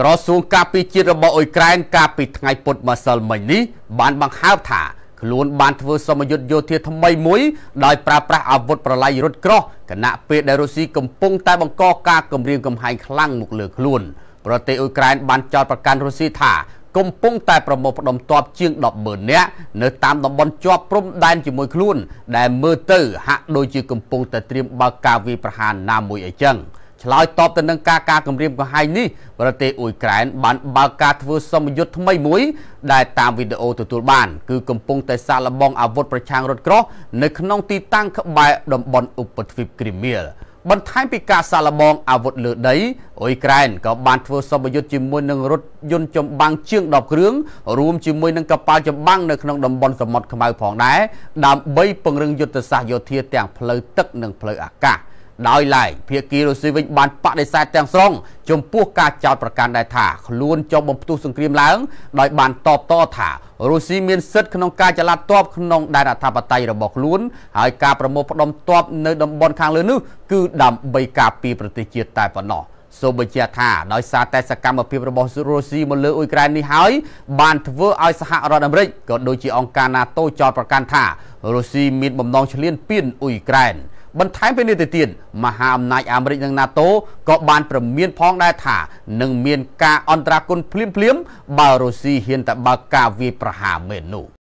ក្រសួងការពារជាតិរបស់អ៊ុយក្រែនកាលពីថ្ងៃពុធម្សិលមិញនេះបានបង្ហើបថាខ្លួនបានធ្វើសមយុទ្ធយោធាថ្មីមួយដោយប្រើប្រាស់អាវុធប្រឡាយរថក្រោះគណៈពេលដែលរុស្ស៊ីកំពុងតែបង្កការគំរាមកំហែងខ្លាំងមកលើខ្លួនប្រទេសអ៊ុយក្រែនបានចោទប្រកាន់រុស្ស៊ីថា កំពុងតែប្រមូលផ្ដុំទ័ពជាង100,000នាក់នៅតាមតំបន់ជាប់ព្រំដែនជាមួយខ្លួន ដែលមើលទៅហាក់ដូចជាកំពុងតែត្រៀមបើកការវាយប្រហារណាមួយអីចឹង។ឆ្លើយតបទៅនឹងការការគម្រាមកំហែងនេះប្រទេសអ៊ុយក្រែនបានបើកការធ្វើសម្ពយុទ្ធថ្មីមួយដែលតាមវីដេអូទទួលបានគឺកំពុងតែសាកល្បងអាវុធប្រឆាំងរថក្រោះនៅក្នុងទីតាំងក្បែរតំបន់ឧបទ្វីបគ្រីមៀលបន្ថែមពីការសាឡបងអាវុធលើដីអ៊ុយក្រែនក៏បានធ្វើសម្ពយុទ្ធជាមួយនឹងរថយន្តចម្បាំងជាង10គ្រឿងរួមជាមួយនឹងកប៉ាល់ចម្បាំងនៅក្នុងតំបន់សមុទ្រខ្មៅផងដែរដើម្បីពង្រឹងយុទ្ធសាស្ត្រយោធាទាំងផ្លូវទឹកនិងផ្លូវអាកាស។ដោយឡែកភៀគីរុស្ស៊ីវិញបានបដិសេធទាំងស្រុងចំពោះការចោទប្រកាន់ដែរថាខ្លួនចុះបំផ្ទុះសង្គ្រាមឡើងដោយបានតបតថារុស្ស៊ីមានសិទ្ធិក្នុងការចលាតទ័ពក្នុងដែនអធិបតេយ្យរបស់ខ្លួនហើយការប្រមូលផ្ដុំទ័ពនៅតំបន់ខាងលើនេះគឺដើម្បីការពារប្រទេសជាតិតែប៉ុណ្ណោះសូមបញ្ជាក់ថាដោយសារតែសកម្មភាពរបស់រុស្ស៊ីមកលើអ៊ុយក្រែននេះហើយបានធ្វើឲ្យសហរដ្ឋអាមេរិកក៏ដូចជាអង្គការ NATO ចោទប្រកាន់ថារុស្ស៊ីមានបំណងឈ្លានពានអ៊ុយក្រែន។បន្ថែមពីនេះទៅទៀតមហាអំណាចអាមេរិកនិង NATO ក៏បានព្រមានផងដែរថានឹងមានការអន្តរាគមន៍ភ្លាមៗបើរុស្ស៊ីហ៊ានតែបើកការវាយប្រហារមែននោះ